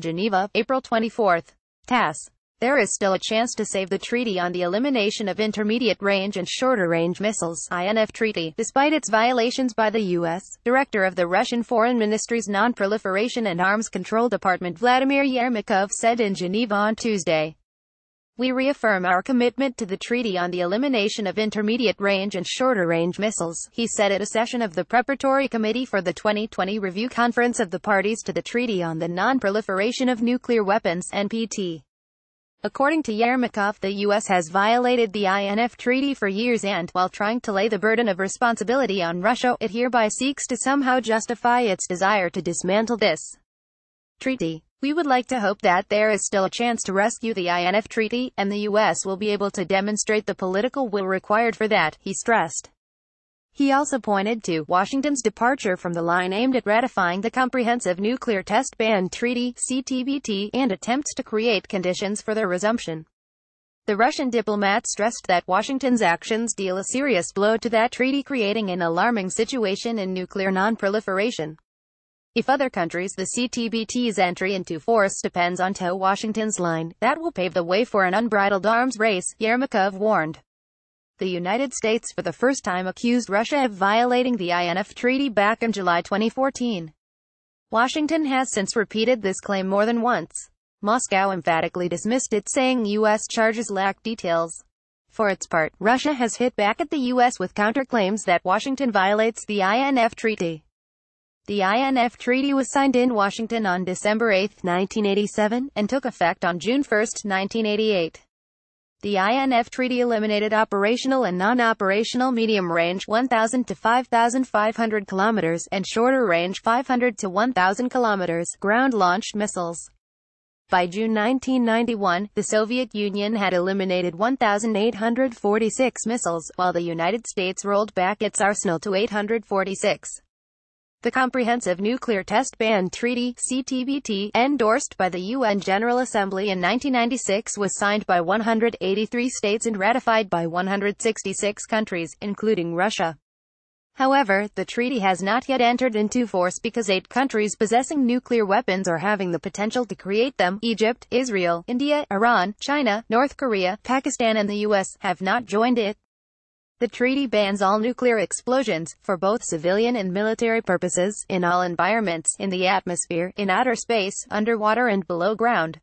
Geneva, April 24. TASS. There is still a chance to save the treaty on the elimination of intermediate-range and shorter-range missiles INF treaty, despite its violations by the U.S. Director of the Russian Foreign Ministry's Non-Proliferation and Arms Control Department Vladimir Yermakov said in Geneva on Tuesday we reaffirm our commitment to the treaty on the elimination of intermediate-range and shorter-range missiles, he said at a session of the Preparatory Committee for the 2020 Review Conference of the Parties to the Treaty on the Non-Proliferation of Nuclear Weapons, NPT. According to Yermakov, the U.S. has violated the INF Treaty for years and, while trying to lay the burden of responsibility on Russia, it hereby seeks to somehow justify its desire to dismantle this treaty. We would like to hope that there is still a chance to rescue the INF treaty, and the U.S. will be able to demonstrate the political will required for that, he stressed. He also pointed to Washington's departure from the line aimed at ratifying the Comprehensive Nuclear Test Ban Treaty CTBT, and attempts to create conditions for their resumption. The Russian diplomat stressed that Washington's actions deal a serious blow to that treaty creating an alarming situation in nuclear nonproliferation. If other countries the CTBT's entry into force depends on tow Washington's line, that will pave the way for an unbridled arms race, Yermakov warned. The United States for the first time accused Russia of violating the INF Treaty back in July 2014. Washington has since repeated this claim more than once. Moscow emphatically dismissed it saying U.S. charges lack details. For its part, Russia has hit back at the U.S. with counterclaims that Washington violates the INF Treaty. The INF Treaty was signed in Washington on December 8, 1987, and took effect on June 1, 1988. The INF Treaty eliminated operational and non-operational medium range 1,000 to 5,500 kilometers and shorter range 500 to 1,000 kilometers ground-launched missiles. By June 1991, the Soviet Union had eliminated 1,846 missiles, while the United States rolled back its arsenal to 846. The Comprehensive Nuclear Test Ban Treaty, CTBT, endorsed by the UN General Assembly in 1996 was signed by 183 states and ratified by 166 countries, including Russia. However, the treaty has not yet entered into force because eight countries possessing nuclear weapons or having the potential to create them, Egypt, Israel, India, Iran, China, North Korea, Pakistan and the US, have not joined it. The treaty bans all nuclear explosions, for both civilian and military purposes, in all environments, in the atmosphere, in outer space, underwater and below ground.